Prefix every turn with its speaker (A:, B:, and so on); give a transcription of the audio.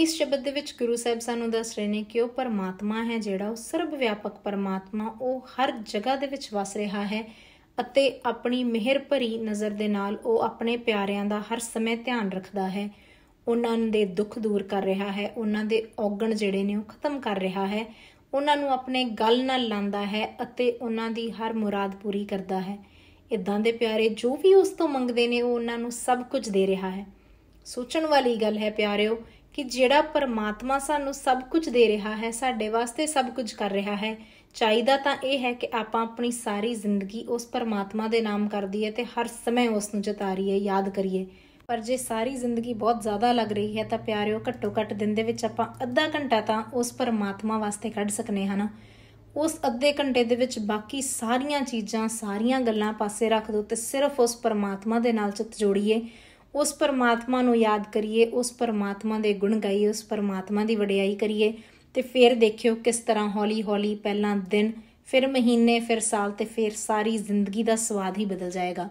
A: ਇਸ ਸ਼ਬਦ ਦੇ ਵਿੱਚ ਗੁਰੂ ਸਾਹਿਬ ਸਾਨੂੰ ਦੱਸ ਰਹੇ ਨੇ ਕਿ ਉਹ ਪਰਮਾਤਮਾ ਹੈ ਜਿਹੜਾ ਉਹ ਸਰਬ ਵਿਆਪਕ ਪਰਮਾਤਮਾ ਉਹ ਹਰ ਜਗ੍ਹਾ ਦੇ ਵਿੱਚ ਵਸ ਰਿਹਾ ਹੈ ਅਤੇ ਆਪਣੀ ਮਿਹਰ ਭਰੀ ਨਜ਼ਰ ਦੇ ਨਾਲ ਉਹ ਆਪਣੇ ਪਿਆਰਿਆਂ ਦਾ ਹਰ ਸਮੇਂ ਧਿਆਨ ਰੱਖਦਾ ਹੈ ਉਹਨਾਂ ਦੇ ਦੁੱਖ ਦੂਰ ਕਰ ਰਿਹਾ ਹੈ ਉਹਨਾਂ ਦੇ ਔਗਣ ਜਿਹੜੇ ਨੇ ਉਹ ਖਤਮ ਕਰ ਰਿਹਾ ਹੈ ਉਹਨਾਂ ਨੂੰ ਆਪਣੇ ਗਲ ਨਾਲ ਲਾਂਦਾ ਹੈ ਅਤੇ ਉਹਨਾਂ ਦੀ ਹਰ ਮੁਰਾਦ ਪੂਰੀ ਕਰਦਾ ਹੈ ਇਦਾਂ ਦੇ ਪਿਆਰੇ ਜੋ ਵੀ ਉਸ ਤੋਂ ਮੰਗਦੇ ਨੇ ਉਹ ਉਹਨਾਂ ਨੂੰ ਸਭ ਕੁਝ ਦੇ ਰਿਹਾ ਹੈ ਸੋਚਣ ਵਾਲੀ ਗੱਲ ਹੈ ਪਿਆਰਿਓ ਕਿ ਜਿਹੜਾ ਪਰਮਾਤਮਾ ਸਾਨੂੰ ਸਭ ਕੁਝ ਦੇ ਰਿਹਾ ਹੈ ਸਾਡੇ ਵਾਸਤੇ ਸਭ ਕੁਝ ਕਰ ਰਿਹਾ ਹੈ ਚਾਹੀਦਾ ਤਾਂ ਇਹ ਹੈ ਕਿ ਆਪਾਂ ਆਪਣੀ ਸਾਰੀ ਜ਼ਿੰਦਗੀ ਉਸ ਪਰਮਾਤਮਾ ਦੇ ਨਾਮ ਕਰ ਦਈਏ ਤੇ ਹਰ ਸਮੇਂ ਉਸ ਨੂੰ ਜਤਾਰੀਏ ਯਾਦ ਕਰੀਏ ਪਰ ਜੇ ਸਾਰੀ ਜ਼ਿੰਦਗੀ ਬਹੁਤ ਜ਼ਿਆਦਾ ਲੱਗ ਰਹੀ ਹੈ ਤਾਂ ਪਿਆਰਿਓ ਘੱਟੋ ਘੱਟ ਦਿਨ ਦੇ ਵਿੱਚ ਆਪਾਂ ਅੱਧਾ ਘੰਟਾ ਤਾਂ ਉਸ ਪਰਮਾਤਮਾ ਵਾਸਤੇ ਕੱਢ ਸਕਨੇ ਹਨ ਉਸ ਅੱਧੇ ਘੰਟੇ ਦੇ ਵਿੱਚ ਬਾਕੀ ਸਾਰੀਆਂ ਚੀਜ਼ਾਂ ਸਾਰੀਆਂ ਗੱਲਾਂ ਪਾਸੇ ਰੱਖ ਦਿਓ ਤੇ ਸਿਰਫ ਉਸ ਪਰਮਾਤਮਾ ਦੇ ਨਾਲ ਚਿੱਤ ਜੋੜੀਏ ਉਸ ਪਰਮਾਤਮਾ ਨੂੰ ਯਾਦ ਕਰੀਏ ਉਸ ਪਰਮਾਤਮਾ ਦੇ ਗੁਣ ਗਾਈਏ ਉਸ ਪਰਮਾਤਮਾ ਦੀ ਵਡਿਆਈ ਕਰੀਏ ਤੇ ਫਿਰ ਦੇਖਿਓ ਕਿਸ ਤਰ੍ਹਾਂ ਹੌਲੀ-ਹੌਲੀ ਪਹਿਲਾਂ ਦਿਨ ਫਿਰ ਮਹੀਨੇ ਫਿਰ ਸਾਲ ਤੇ ਫਿਰ ਸਾਰੀ ਜ਼ਿੰਦਗੀ ਦਾ ਸਵਾਦ ਹੀ ਬਦਲ ਜਾਏਗਾ